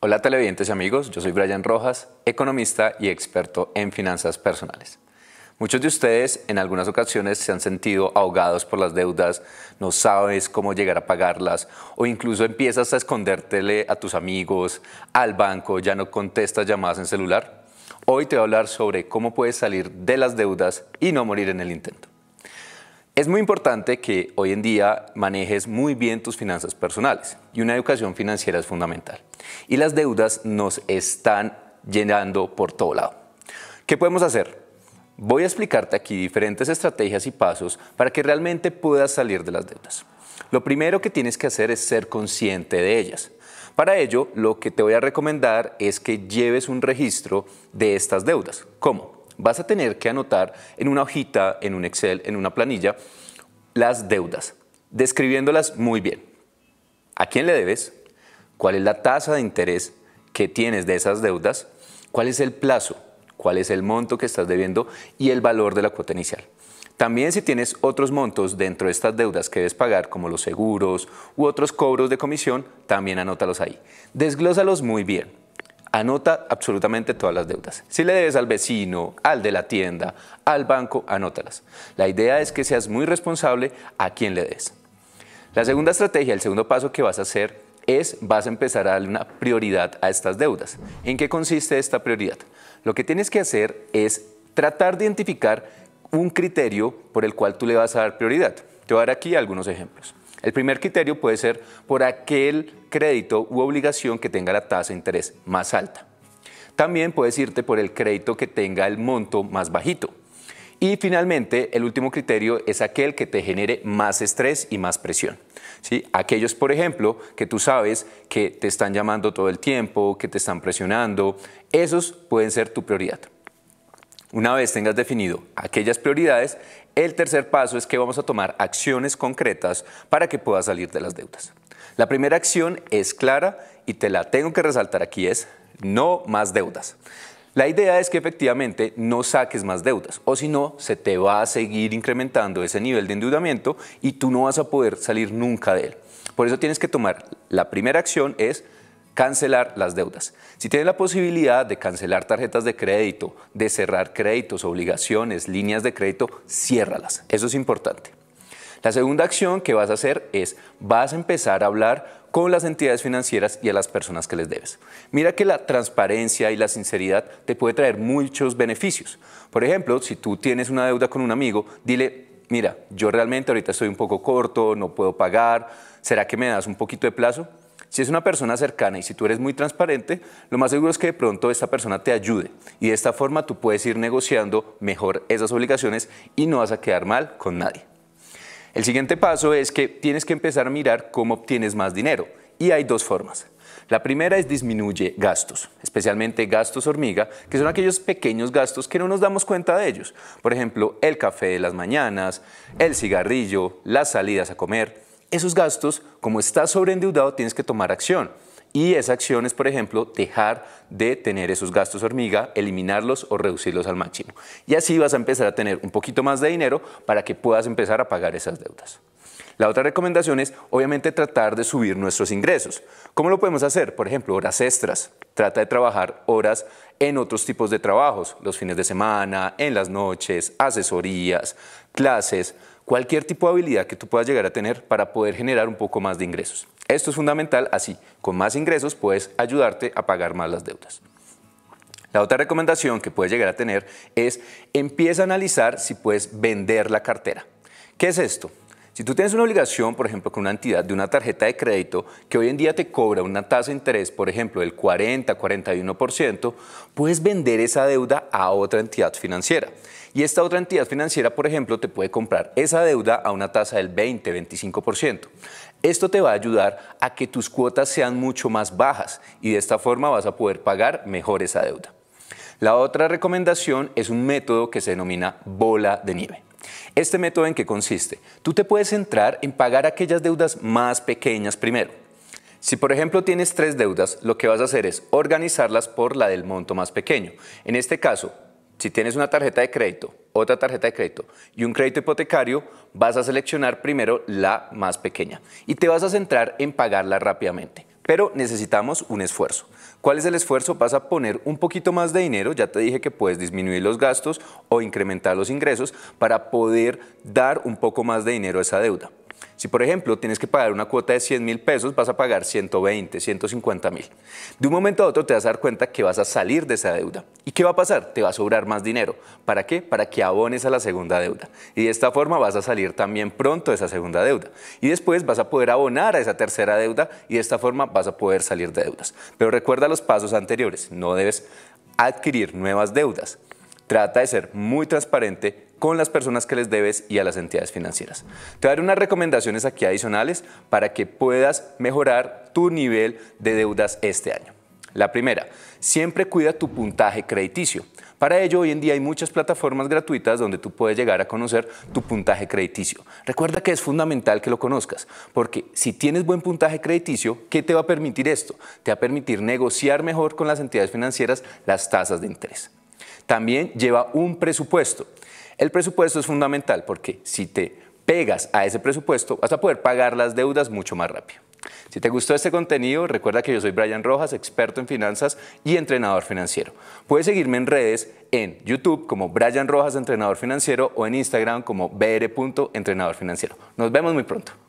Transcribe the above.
Hola televidentes y amigos, yo soy Brian Rojas, economista y experto en finanzas personales. Muchos de ustedes en algunas ocasiones se han sentido ahogados por las deudas, no sabes cómo llegar a pagarlas o incluso empiezas a escondértele a tus amigos, al banco, ya no contestas llamadas en celular. Hoy te voy a hablar sobre cómo puedes salir de las deudas y no morir en el intento. Es muy importante que hoy en día manejes muy bien tus finanzas personales y una educación financiera es fundamental. Y las deudas nos están llenando por todo lado. ¿Qué podemos hacer? Voy a explicarte aquí diferentes estrategias y pasos para que realmente puedas salir de las deudas. Lo primero que tienes que hacer es ser consciente de ellas. Para ello, lo que te voy a recomendar es que lleves un registro de estas deudas. ¿Cómo? vas a tener que anotar en una hojita, en un Excel, en una planilla, las deudas, describiéndolas muy bien. ¿A quién le debes? ¿Cuál es la tasa de interés que tienes de esas deudas? ¿Cuál es el plazo? ¿Cuál es el monto que estás debiendo? Y el valor de la cuota inicial. También si tienes otros montos dentro de estas deudas que debes pagar, como los seguros u otros cobros de comisión, también anótalos ahí. Desglósalos muy bien anota absolutamente todas las deudas. Si le debes al vecino, al de la tienda, al banco, anótalas. La idea es que seas muy responsable a quien le des. La segunda estrategia, el segundo paso que vas a hacer es vas a empezar a darle una prioridad a estas deudas. ¿En qué consiste esta prioridad? Lo que tienes que hacer es tratar de identificar un criterio por el cual tú le vas a dar prioridad. Te voy a dar aquí algunos ejemplos. El primer criterio puede ser por aquel crédito u obligación que tenga la tasa de interés más alta. También puedes irte por el crédito que tenga el monto más bajito. Y finalmente, el último criterio es aquel que te genere más estrés y más presión. ¿sí? Aquellos, por ejemplo, que tú sabes que te están llamando todo el tiempo, que te están presionando, esos pueden ser tu prioridad. Una vez tengas definido aquellas prioridades, el tercer paso es que vamos a tomar acciones concretas para que puedas salir de las deudas. La primera acción es clara y te la tengo que resaltar aquí es no más deudas. La idea es que efectivamente no saques más deudas o si no, se te va a seguir incrementando ese nivel de endeudamiento y tú no vas a poder salir nunca de él. Por eso tienes que tomar, la primera acción es cancelar las deudas. Si tienes la posibilidad de cancelar tarjetas de crédito, de cerrar créditos, obligaciones, líneas de crédito, ciérralas. Eso es importante. La segunda acción que vas a hacer es, vas a empezar a hablar con las entidades financieras y a las personas que les debes. Mira que la transparencia y la sinceridad te puede traer muchos beneficios. Por ejemplo, si tú tienes una deuda con un amigo, dile, mira, yo realmente ahorita estoy un poco corto, no puedo pagar, ¿será que me das un poquito de plazo? Si es una persona cercana y si tú eres muy transparente, lo más seguro es que de pronto esta persona te ayude y de esta forma tú puedes ir negociando mejor esas obligaciones y no vas a quedar mal con nadie. El siguiente paso es que tienes que empezar a mirar cómo obtienes más dinero y hay dos formas. La primera es disminuye gastos, especialmente gastos hormiga, que son aquellos pequeños gastos que no nos damos cuenta de ellos. Por ejemplo, el café de las mañanas, el cigarrillo, las salidas a comer esos gastos, como estás sobreendeudado, tienes que tomar acción. Y esa acción es, por ejemplo, dejar de tener esos gastos hormiga, eliminarlos o reducirlos al máximo. Y así vas a empezar a tener un poquito más de dinero para que puedas empezar a pagar esas deudas. La otra recomendación es, obviamente, tratar de subir nuestros ingresos. ¿Cómo lo podemos hacer? Por ejemplo, horas extras. Trata de trabajar horas en otros tipos de trabajos, los fines de semana, en las noches, asesorías, clases, cualquier tipo de habilidad que tú puedas llegar a tener para poder generar un poco más de ingresos. Esto es fundamental, así con más ingresos puedes ayudarte a pagar más las deudas. La otra recomendación que puedes llegar a tener es empieza a analizar si puedes vender la cartera. ¿Qué es esto? Si tú tienes una obligación, por ejemplo, con una entidad de una tarjeta de crédito que hoy en día te cobra una tasa de interés, por ejemplo, del 40, 41%, puedes vender esa deuda a otra entidad financiera. Y esta otra entidad financiera, por ejemplo, te puede comprar esa deuda a una tasa del 20, 25%. Esto te va a ayudar a que tus cuotas sean mucho más bajas y de esta forma vas a poder pagar mejor esa deuda. La otra recomendación es un método que se denomina bola de nieve. Este método en qué consiste? Tú te puedes centrar en pagar aquellas deudas más pequeñas primero. Si por ejemplo tienes tres deudas, lo que vas a hacer es organizarlas por la del monto más pequeño. En este caso, si tienes una tarjeta de crédito, otra tarjeta de crédito y un crédito hipotecario, vas a seleccionar primero la más pequeña y te vas a centrar en pagarla rápidamente. Pero necesitamos un esfuerzo. ¿Cuál es el esfuerzo? Vas a poner un poquito más de dinero, ya te dije que puedes disminuir los gastos o incrementar los ingresos para poder dar un poco más de dinero a esa deuda. Si, por ejemplo, tienes que pagar una cuota de 100 mil pesos, vas a pagar 120, 150 mil. De un momento a otro te vas a dar cuenta que vas a salir de esa deuda. ¿Y qué va a pasar? Te va a sobrar más dinero. ¿Para qué? Para que abones a la segunda deuda. Y de esta forma vas a salir también pronto de esa segunda deuda. Y después vas a poder abonar a esa tercera deuda y de esta forma vas a poder salir de deudas. Pero recuerda los pasos anteriores. No debes adquirir nuevas deudas Trata de ser muy transparente con las personas que les debes y a las entidades financieras. Te daré unas recomendaciones aquí adicionales para que puedas mejorar tu nivel de deudas este año. La primera, siempre cuida tu puntaje crediticio. Para ello, hoy en día hay muchas plataformas gratuitas donde tú puedes llegar a conocer tu puntaje crediticio. Recuerda que es fundamental que lo conozcas, porque si tienes buen puntaje crediticio, ¿qué te va a permitir esto? Te va a permitir negociar mejor con las entidades financieras las tasas de interés. También lleva un presupuesto. El presupuesto es fundamental porque si te pegas a ese presupuesto vas a poder pagar las deudas mucho más rápido. Si te gustó este contenido, recuerda que yo soy Brian Rojas, experto en finanzas y entrenador financiero. Puedes seguirme en redes en YouTube como Brian Rojas Entrenador Financiero o en Instagram como br.entrenador financiero. Nos vemos muy pronto.